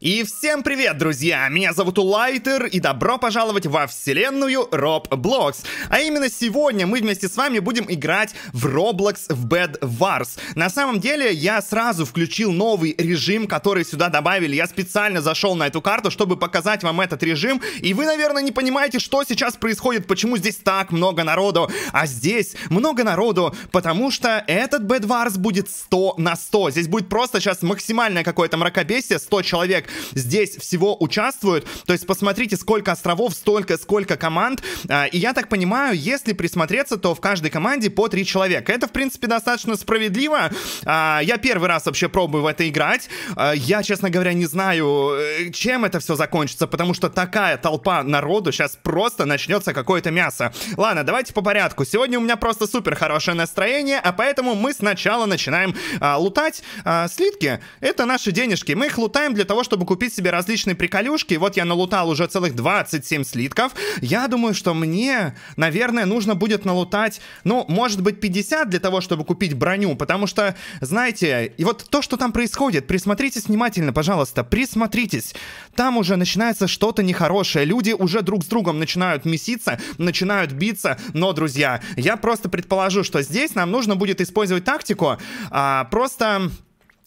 И всем привет, друзья! Меня зовут Улайтер, и добро пожаловать во вселенную Roblox. А именно сегодня мы вместе с вами будем играть в Roblox в Bad Wars. На самом деле, я сразу включил новый режим, который сюда добавили. Я специально зашел на эту карту, чтобы показать вам этот режим. И вы, наверное, не понимаете, что сейчас происходит, почему здесь так много народу, а здесь много народу, потому что этот Bad Wars будет 100 на 100. Здесь будет просто сейчас максимальное какое-то мракобесие, 100 человек человек здесь всего участвуют. То есть посмотрите, сколько островов, столько, сколько команд. А, и я так понимаю, если присмотреться, то в каждой команде по три человека. Это, в принципе, достаточно справедливо. А, я первый раз вообще пробую в это играть. А, я, честно говоря, не знаю, э, чем это все закончится, потому что такая толпа народу сейчас просто начнется какое-то мясо. Ладно, давайте по порядку. Сегодня у меня просто супер хорошее настроение, а поэтому мы сначала начинаем лутать слитки. Это наши денежки. Мы их лутаем для того, чтобы чтобы купить себе различные приколюшки. И вот я налутал уже целых 27 слитков. Я думаю, что мне, наверное, нужно будет налутать, ну, может быть, 50 для того, чтобы купить броню. Потому что, знаете, и вот то, что там происходит, присмотритесь внимательно, пожалуйста, присмотритесь. Там уже начинается что-то нехорошее. Люди уже друг с другом начинают меситься, начинают биться. Но, друзья, я просто предположу, что здесь нам нужно будет использовать тактику. А, просто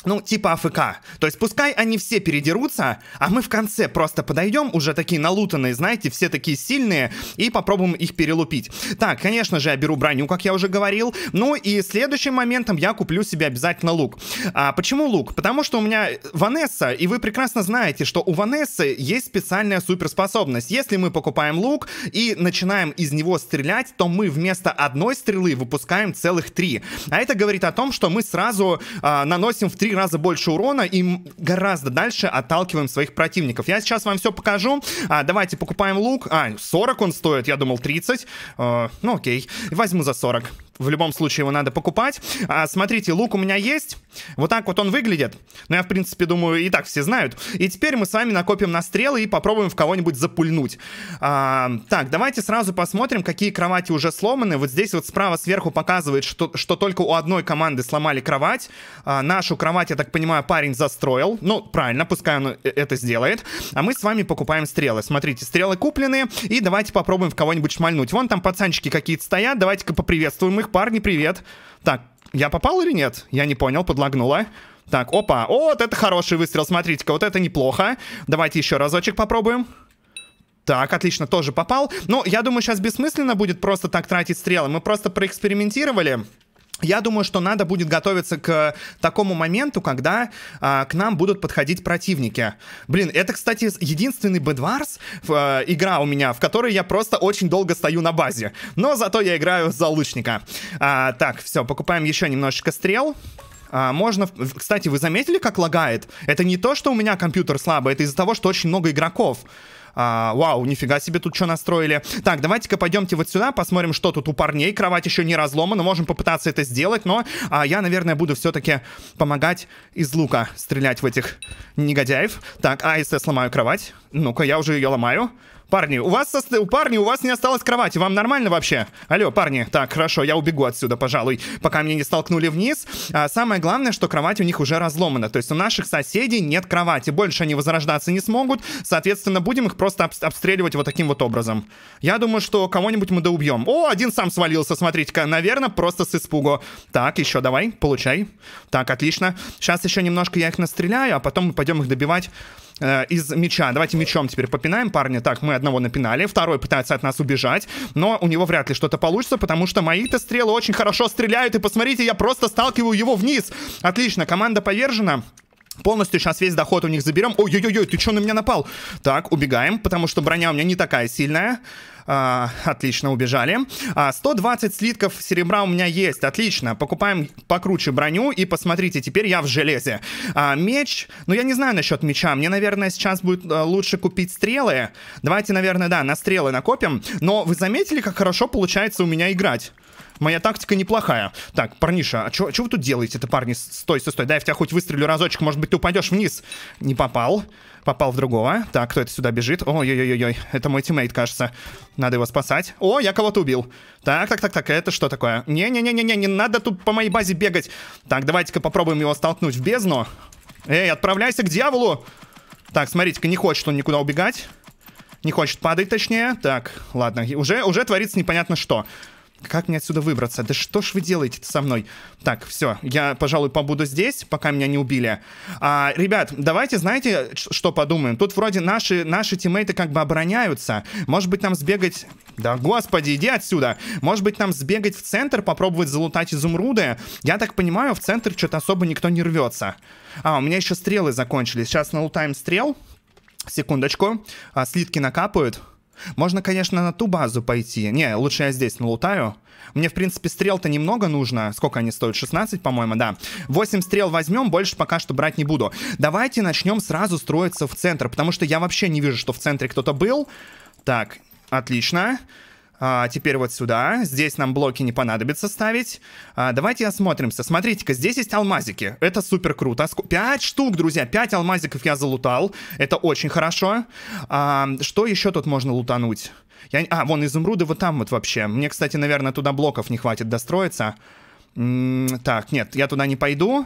ну, типа АФК. То есть пускай они все передерутся, а мы в конце просто подойдем, уже такие налутанные, знаете, все такие сильные, и попробуем их перелупить. Так, конечно же, я беру броню, как я уже говорил. Ну и следующим моментом я куплю себе обязательно лук. А почему лук? Потому что у меня Ванесса, и вы прекрасно знаете, что у Ванессы есть специальная суперспособность. Если мы покупаем лук и начинаем из него стрелять, то мы вместо одной стрелы выпускаем целых три. А это говорит о том, что мы сразу а, наносим в три три раза больше урона и гораздо дальше отталкиваем своих противников. Я сейчас вам все покажу. А, давайте покупаем лук. А, 40 он стоит, я думал 30. А, э, ну окей, возьму за 40 в любом случае его надо покупать. А, смотрите, лук у меня есть. Вот так вот он выглядит. Но ну, я, в принципе, думаю, и так все знают. И теперь мы с вами накопим на стрелы и попробуем в кого-нибудь запульнуть. А, так, давайте сразу посмотрим, какие кровати уже сломаны. Вот здесь вот справа сверху показывает, что, что только у одной команды сломали кровать. А, нашу кровать, я так понимаю, парень застроил. Ну, правильно, пускай он э, это сделает. А мы с вами покупаем стрелы. Смотрите, стрелы куплены. И давайте попробуем в кого-нибудь шмальнуть. Вон там пацанчики какие-то стоят. Давайте-ка поприветствуем их. Во-вторых, парни, привет. Так, я попал или нет? Я не понял, подлагнула. Так, опа, вот это хороший выстрел, смотрите-ка, вот это неплохо. Давайте еще разочек попробуем. Так, отлично, тоже попал. Но ну, я думаю, сейчас бессмысленно будет просто так тратить стрелы. Мы просто проэкспериментировали. Я думаю, что надо будет готовиться к такому моменту, когда а, к нам будут подходить противники. Блин, это, кстати, единственный Бедварс а, игра у меня, в которой я просто очень долго стою на базе. Но зато я играю за лучника. А, так, все, покупаем еще немножечко стрел. А, можно... Кстати, вы заметили, как лагает? Это не то, что у меня компьютер слабый, это из-за того, что очень много игроков. А, вау, нифига себе тут что настроили. Так, давайте-ка пойдемте вот сюда, посмотрим, что тут у парней. Кровать еще не разломана, можем попытаться это сделать, но а, я, наверное, буду все-таки помогать из лука стрелять в этих негодяев. Так, а если я сломаю кровать? Ну-ка, я уже ее ломаю. Парни, у вас, со... у парни, у вас не осталось кровати, вам нормально вообще? Алло, парни, так, хорошо, я убегу отсюда, пожалуй, пока меня не столкнули вниз. А, самое главное, что кровать у них уже разломана, то есть у наших соседей нет кровати, больше они возрождаться не смогут, соответственно, будем их просто об... обстреливать вот таким вот образом. Я думаю, что кого-нибудь мы доубьем. О, один сам свалился, смотрите-ка, наверное, просто с испугу. Так, еще давай, получай. Так, отлично. Сейчас еще немножко я их настреляю, а потом мы пойдем их добивать. Э, из мяча. Давайте мечом теперь попинаем парня. Так, мы одного напинали, второй пытается от нас убежать, но у него вряд ли что-то получится, потому что мои-то стрелы очень хорошо стреляют, и посмотрите, я просто сталкиваю его вниз. Отлично, команда повержена. Полностью сейчас весь доход у них заберем. Ой-ой-ой, ты что на меня напал? Так, убегаем, потому что броня у меня не такая сильная. А, отлично, убежали. А, 120 слитков серебра у меня есть, отлично. Покупаем покруче броню, и посмотрите, теперь я в железе. А, меч, ну я не знаю насчет меча, мне, наверное, сейчас будет а, лучше купить стрелы. Давайте, наверное, да, на стрелы накопим. Но вы заметили, как хорошо получается у меня играть? Моя тактика неплохая. Так, парниша, а что вы тут делаете это парни? Стой, стой, стой, дай я в тебя хоть выстрелю разочек, может быть, ты упадешь вниз. Не попал. Попал в другого. Так, кто это сюда бежит? Ой-ой-ой-ой, это мой тиммейт, кажется. Надо его спасать. О, я кого-то убил. Так, так, так, так, это что такое? Не-не-не-не-не, не надо тут по моей базе бегать. Так, давайте-ка попробуем его столкнуть в бездну. Эй, отправляйся к дьяволу! Так, смотрите-ка, не хочет он никуда убегать. Не хочет падать, точнее. Так, ладно, уже, уже творится непонятно что. Как мне отсюда выбраться? Да что ж вы делаете со мной? Так, все, я, пожалуй, побуду здесь, пока меня не убили. А, ребят, давайте, знаете, что подумаем? Тут вроде наши, наши тиммейты как бы обороняются. Может быть, нам сбегать... Да, господи, иди отсюда! Может быть, нам сбегать в центр, попробовать залутать изумруды? Я так понимаю, в центр что-то особо никто не рвется. А, у меня еще стрелы закончились. Сейчас налутаем стрел. Секундочку. А, слитки накапают. Можно, конечно, на ту базу пойти. Не, лучше я здесь налутаю. Мне, в принципе, стрел-то немного нужно. Сколько они стоят? 16, по-моему, да. 8 стрел возьмем, больше пока что брать не буду. Давайте начнем сразу строиться в центр, потому что я вообще не вижу, что в центре кто-то был. Так, отлично. Отлично. А, теперь вот сюда. Здесь нам блоки не понадобится ставить. А, давайте осмотримся. Смотрите-ка, здесь есть алмазики. Это супер круто. Пять штук, друзья. Пять алмазиков я залутал. Это очень хорошо. А, что еще тут можно лутануть? Я... А, вон изумруды вот там вот вообще. Мне, кстати, наверное, туда блоков не хватит достроиться. так, нет, я туда не пойду.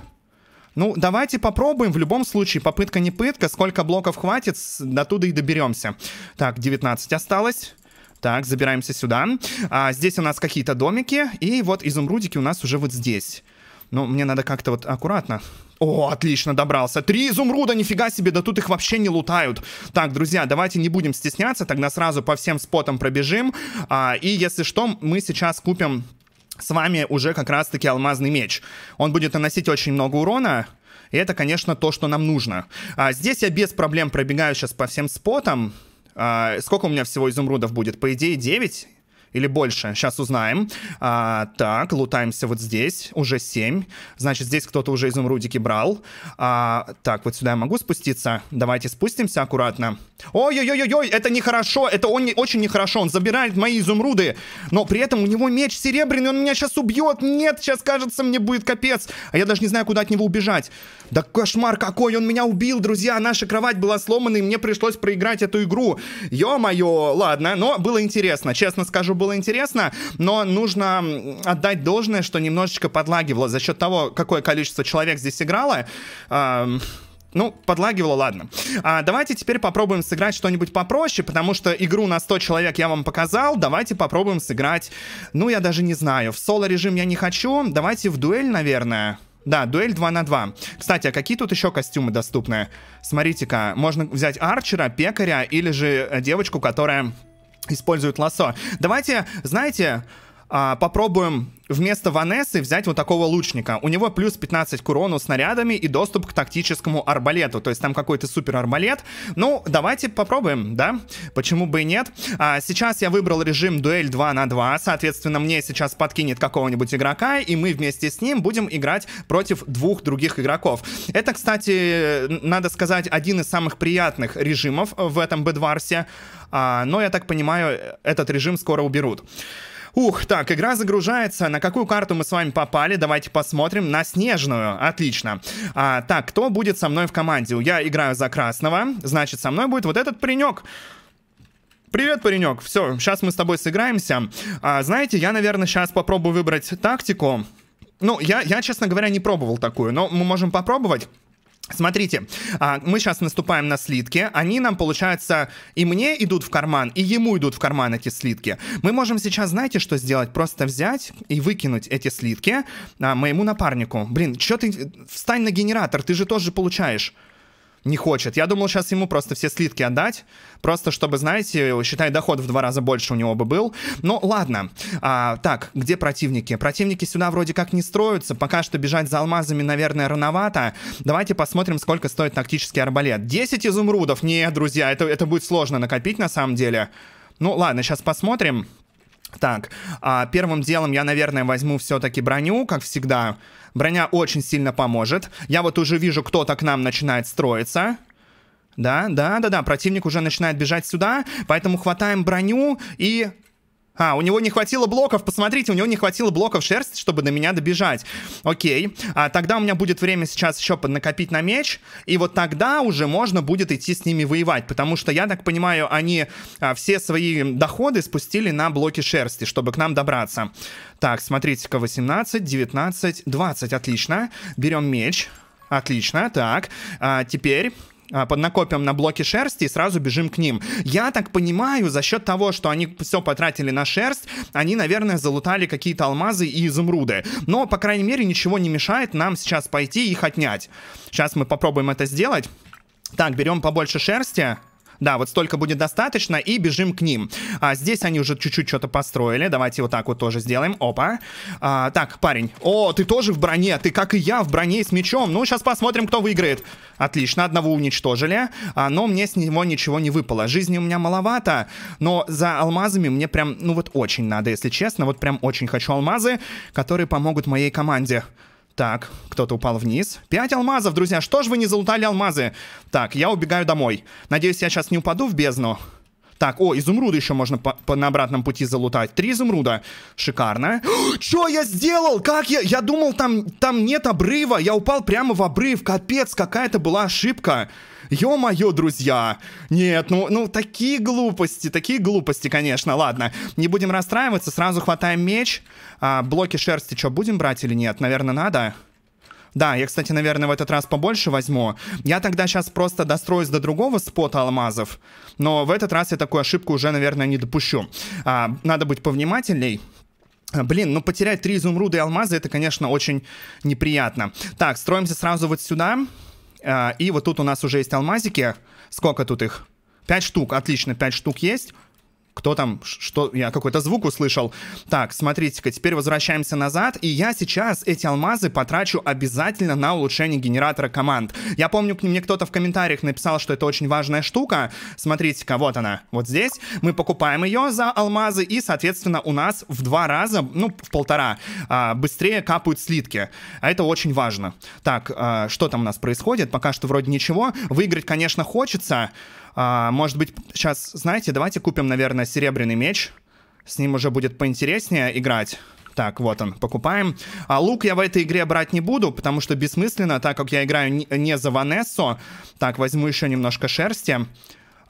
Ну, давайте попробуем. В любом случае, попытка не пытка. Сколько блоков хватит, до туда и доберемся. Так, 19 осталось. Так, забираемся сюда. А, здесь у нас какие-то домики. И вот изумрудики у нас уже вот здесь. Но ну, мне надо как-то вот аккуратно. О, отлично, добрался. Три изумруда, нифига себе, да тут их вообще не лутают. Так, друзья, давайте не будем стесняться, тогда сразу по всем спотам пробежим. А, и если что, мы сейчас купим с вами уже как раз-таки алмазный меч. Он будет наносить очень много урона. И это, конечно, то, что нам нужно. А, здесь я без проблем пробегаю сейчас по всем спотам. А, сколько у меня всего изумрудов будет? По идее, 9 или больше. Сейчас узнаем. А, так, лутаемся вот здесь. Уже 7. Значит, здесь кто-то уже изумрудики брал. А, так, вот сюда я могу спуститься? Давайте спустимся аккуратно. Ой-ой-ой-ой, это нехорошо. Это он не, очень нехорошо. Он забирает мои изумруды. Но при этом у него меч серебряный. Он меня сейчас убьет. Нет, сейчас, кажется, мне будет капец. А я даже не знаю, куда от него убежать. Да кошмар какой, он меня убил, друзья, наша кровать была сломана, и мне пришлось проиграть эту игру. Ё-моё, ладно, но было интересно, честно скажу, было интересно, но нужно отдать должное, что немножечко подлагивало за счет того, какое количество человек здесь играло. Эм... Ну, подлагивало, ладно. А, давайте теперь попробуем сыграть что-нибудь попроще, потому что игру на 100 человек я вам показал. Давайте попробуем сыграть, ну, я даже не знаю. В соло-режим я не хочу. Давайте в дуэль, наверное. Да, дуэль 2 на 2. Кстати, а какие тут еще костюмы доступны? Смотрите-ка, можно взять арчера, пекаря или же э, девочку, которая использует лосо. Давайте, знаете, а, попробуем вместо Ванессы взять вот такого лучника. У него плюс 15 к урону снарядами и доступ к тактическому арбалету. То есть там какой-то супер арбалет. Ну, давайте попробуем, да? Почему бы и нет? А, сейчас я выбрал режим дуэль 2 на 2. Соответственно, мне сейчас подкинет какого-нибудь игрока, и мы вместе с ним будем играть против двух других игроков. Это, кстати, надо сказать, один из самых приятных режимов в этом Бедварсе. А, но, я так понимаю, этот режим скоро уберут. Ух, так, игра загружается. На какую карту мы с вами попали? Давайте посмотрим. На снежную. Отлично. А, так, кто будет со мной в команде? Я играю за красного. Значит, со мной будет вот этот паренек. Привет, паренек. Все, сейчас мы с тобой сыграемся. А, знаете, я, наверное, сейчас попробую выбрать тактику. Ну, я, я, честно говоря, не пробовал такую, но мы можем попробовать. Смотрите, а, мы сейчас наступаем на слитки, они нам, получается, и мне идут в карман, и ему идут в карман эти слитки. Мы можем сейчас, знаете, что сделать? Просто взять и выкинуть эти слитки а, моему напарнику. Блин, что ты... Встань на генератор, ты же тоже получаешь не хочет. Я думал сейчас ему просто все слитки отдать, просто чтобы, знаете, считай, доход в два раза больше у него бы был. Но ладно. А, так, где противники? Противники сюда вроде как не строятся. Пока что бежать за алмазами, наверное, рановато. Давайте посмотрим, сколько стоит тактический арбалет. 10 изумрудов. Не, друзья, это, это будет сложно накопить на самом деле. Ну ладно, сейчас посмотрим. Так, а, первым делом я, наверное, возьму все-таки броню, как всегда. Броня очень сильно поможет. Я вот уже вижу, кто-то к нам начинает строиться. Да, да, да, да, противник уже начинает бежать сюда, поэтому хватаем броню и а, у него не хватило блоков, посмотрите, у него не хватило блоков шерсти, чтобы до меня добежать. Окей, а тогда у меня будет время сейчас еще накопить на меч, и вот тогда уже можно будет идти с ними воевать, потому что, я так понимаю, они а, все свои доходы спустили на блоки шерсти, чтобы к нам добраться. Так, смотрите-ка, 18, 19, 20, отлично. Берем меч, отлично, так, а, теперь а, накопим на блоки шерсти и сразу бежим к ним. Я так понимаю, за счет того, что они все потратили на шерсть, они, наверное, залутали какие-то алмазы и изумруды. Но, по крайней мере, ничего не мешает нам сейчас пойти их отнять. Сейчас мы попробуем это сделать. Так, берем побольше шерсти. Да, вот столько будет достаточно, и бежим к ним. А, здесь они уже чуть-чуть что-то построили. Давайте вот так вот тоже сделаем. Опа. А, так, парень. О, ты тоже в броне. Ты, как и я, в броне с мечом. Ну, сейчас посмотрим, кто выиграет. Отлично, одного уничтожили. А, но мне с него ничего не выпало. Жизни у меня маловато. Но за алмазами мне прям, ну вот очень надо, если честно. Вот прям очень хочу алмазы, которые помогут моей команде. Так, кто-то упал вниз. Пять алмазов, друзья, что ж вы не залутали алмазы? Так, я убегаю домой. Надеюсь, я сейчас не упаду в бездну. Так, о, изумруды еще можно по, по, на обратном пути залутать. Три изумруда. Шикарно. Что я сделал? Как я? Я думал, там, там нет обрыва. Я упал прямо в обрыв. Капец, какая-то была ошибка. Ё-моё, друзья! Нет, ну, ну такие глупости, такие глупости, конечно. Ладно, не будем расстраиваться, сразу хватаем меч. А, блоки шерсти что, будем брать или нет? Наверное, надо. Да, я, кстати, наверное, в этот раз побольше возьму. Я тогда сейчас просто достроюсь до другого спота алмазов. Но в этот раз я такую ошибку уже, наверное, не допущу. А, надо быть повнимательней. А, блин, ну потерять три изумруда и алмазы – это, конечно, очень неприятно. Так, строимся сразу вот сюда. Сюда. Э, и вот тут у нас уже есть алмазики. Сколько тут их? Пять штук, отлично, пять штук есть кто там, что, я какой-то звук услышал. Так, смотрите-ка, теперь возвращаемся назад, и я сейчас эти алмазы потрачу обязательно на улучшение генератора команд. Я помню, к ним мне кто-то в комментариях написал, что это очень важная штука. Смотрите-ка, вот она, вот здесь. Мы покупаем ее за алмазы, и, соответственно, у нас в два раза, ну, в полтора, а, быстрее капают слитки. А это очень важно. Так, а, что там у нас происходит? Пока что вроде ничего. Выиграть, конечно, хочется, а, может быть, сейчас, знаете, давайте купим, наверное, серебряный меч. С ним уже будет поинтереснее играть. Так, вот он, покупаем. А лук я в этой игре брать не буду, потому что бессмысленно, так как я играю не за Ванессу. Так, возьму еще немножко шерсти.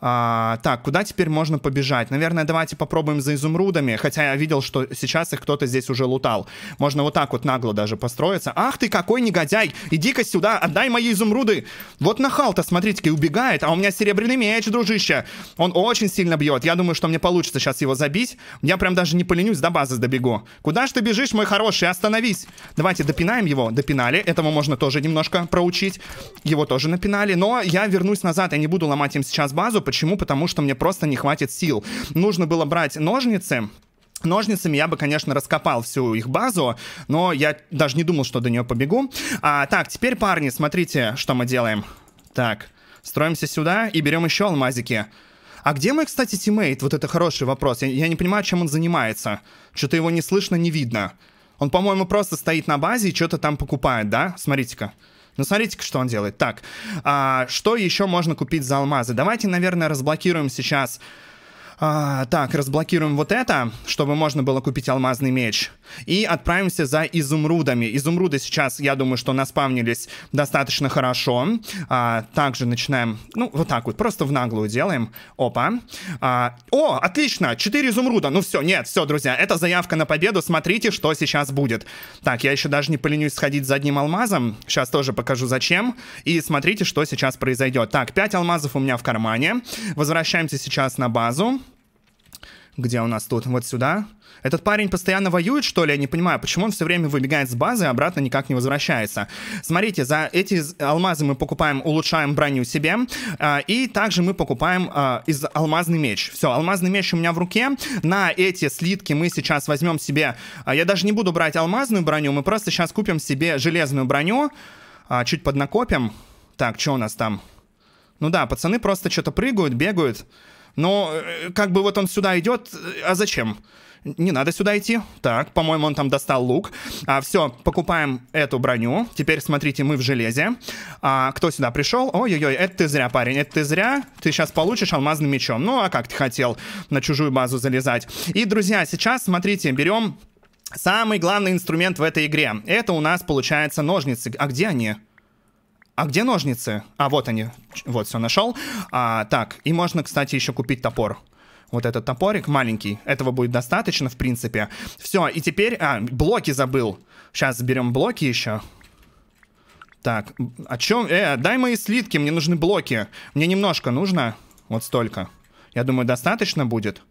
А, так, куда теперь можно побежать? Наверное, давайте попробуем за изумрудами, хотя я видел, что сейчас их кто-то здесь уже лутал. Можно вот так вот нагло даже построиться. Ах ты какой негодяй! Иди-ка сюда, отдай мои изумруды! Вот нахал-то, смотрите, убегает, а у меня серебряный меч, дружище! Он очень сильно бьет, я думаю, что мне получится сейчас его забить. Я прям даже не поленюсь, до базы добегу. Куда ж ты бежишь, мой хороший, остановись! Давайте допинаем его, допинали, этому можно тоже немножко проучить. Его тоже напинали, но я вернусь назад, я не буду ломать им сейчас базу, Почему? Потому что мне просто не хватит сил. Нужно было брать ножницы, Ножницами я бы, конечно, раскопал всю их базу, но я даже не думал, что до нее побегу. А, так, теперь, парни, смотрите, что мы делаем. Так, строимся сюда и берем еще алмазики. А где мой, кстати, тиммейт? Вот это хороший вопрос. Я, я не понимаю, чем он занимается. Что-то его не слышно, не видно. Он, по-моему, просто стоит на базе и что-то там покупает, да? Смотрите-ка. Ну смотрите-ка, что он делает. Так, а, что еще можно купить за алмазы? Давайте, наверное, разблокируем сейчас... А, так, разблокируем вот это, чтобы можно было купить алмазный меч. И отправимся за изумрудами. Изумруды сейчас, я думаю, что наспавнились достаточно хорошо. А, также начинаем, ну, вот так вот, просто в наглую делаем. Опа. А, о, отлично, 4 изумруда. Ну все, нет, все, друзья, это заявка на победу. Смотрите, что сейчас будет. Так, я еще даже не поленюсь сходить за одним алмазом. Сейчас тоже покажу зачем. И смотрите, что сейчас произойдет. Так, 5 алмазов у меня в кармане. Возвращаемся сейчас на базу. Где у нас тут? Вот сюда. Этот парень постоянно воюет, что ли? Я не понимаю, почему он все время выбегает с базы и обратно никак не возвращается. Смотрите, за эти алмазы мы покупаем, улучшаем броню себе. Э, и также мы покупаем э, из алмазный меч. Все, алмазный меч у меня в руке. На эти слитки мы сейчас возьмем себе... Э, я даже не буду брать алмазную броню, мы просто сейчас купим себе железную броню. Э, чуть поднакопим. Так, что у нас там? Ну да, пацаны просто что-то прыгают, бегают. Но ну, э, как бы вот он сюда идет, э, а зачем? не надо сюда идти. Так, по-моему, он там достал лук. А, все, покупаем эту броню. Теперь, смотрите, мы в железе. А, кто сюда пришел? Ой-ой-ой, это ты зря, парень, это ты зря. Ты сейчас получишь алмазным мечом. Ну, а как ты хотел на чужую базу залезать? И, друзья, сейчас, смотрите, берем самый главный инструмент в этой игре. Это у нас, получается, ножницы. А где они? А где ножницы? А, вот они. Вот, все, нашел. А, так, и можно, кстати, еще купить топор вот этот топорик маленький. Этого будет достаточно, в принципе. Все, и теперь... А, блоки забыл. Сейчас берем блоки еще. Так, о чем... Э, дай мои слитки, мне нужны блоки. Мне немножко нужно. Вот столько. Я думаю, достаточно будет.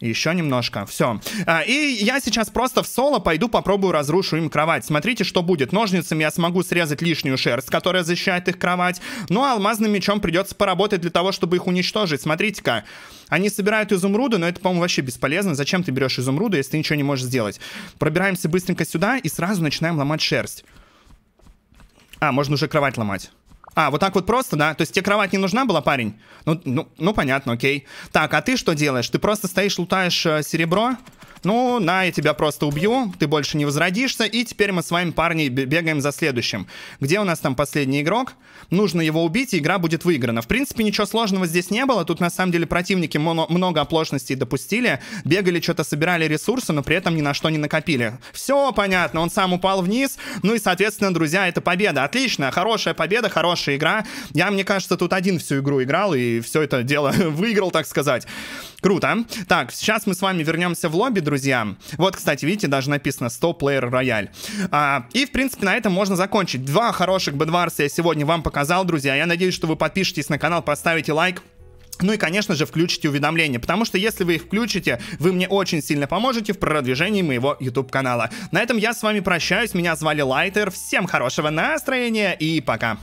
Еще немножко. Все. А, и я сейчас просто в соло пойду попробую разрушу им кровать. Смотрите, что будет. Ножницами я смогу срезать лишнюю шерсть, которая защищает их кровать. Ну, а алмазным мечом придется поработать для того, чтобы их уничтожить. Смотрите-ка. Они собирают изумруды, но это, по-моему, вообще бесполезно. Зачем ты берешь изумруды, если ты ничего не можешь сделать? Пробираемся быстренько сюда и сразу начинаем ломать шерсть. А, можно уже кровать ломать. А, вот так вот просто, да? То есть тебе кровать не нужна была, парень? Ну, ну, ну понятно, окей. Так, а ты что делаешь? Ты просто стоишь, лутаешь э, серебро? Ну, на, я тебя просто убью, ты больше не возродишься. И теперь мы с вами, парни, бегаем за следующим. Где у нас там последний игрок? Нужно его убить, и игра будет выиграна. В принципе, ничего сложного здесь не было. Тут, на самом деле, противники много оплошностей допустили. Бегали, что-то собирали ресурсы, но при этом ни на что не накопили. Все понятно, он сам упал вниз. Ну и, соответственно, друзья, это победа. Отлично, хорошая победа, хорошая игра. Я, мне кажется, тут один всю игру играл и все это дело выиграл, так сказать. Круто. Так, сейчас мы с вами вернемся в лобби, Друзья, Вот, кстати, видите, даже написано 100 плеер рояль. А, и, в принципе, на этом можно закончить. Два хороших бедварса я сегодня вам показал, друзья. Я надеюсь, что вы подпишетесь на канал, поставите лайк. Ну и, конечно же, включите уведомления, потому что если вы их включите, вы мне очень сильно поможете в продвижении моего YouTube-канала. На этом я с вами прощаюсь, меня звали Лайтер, всем хорошего настроения и пока!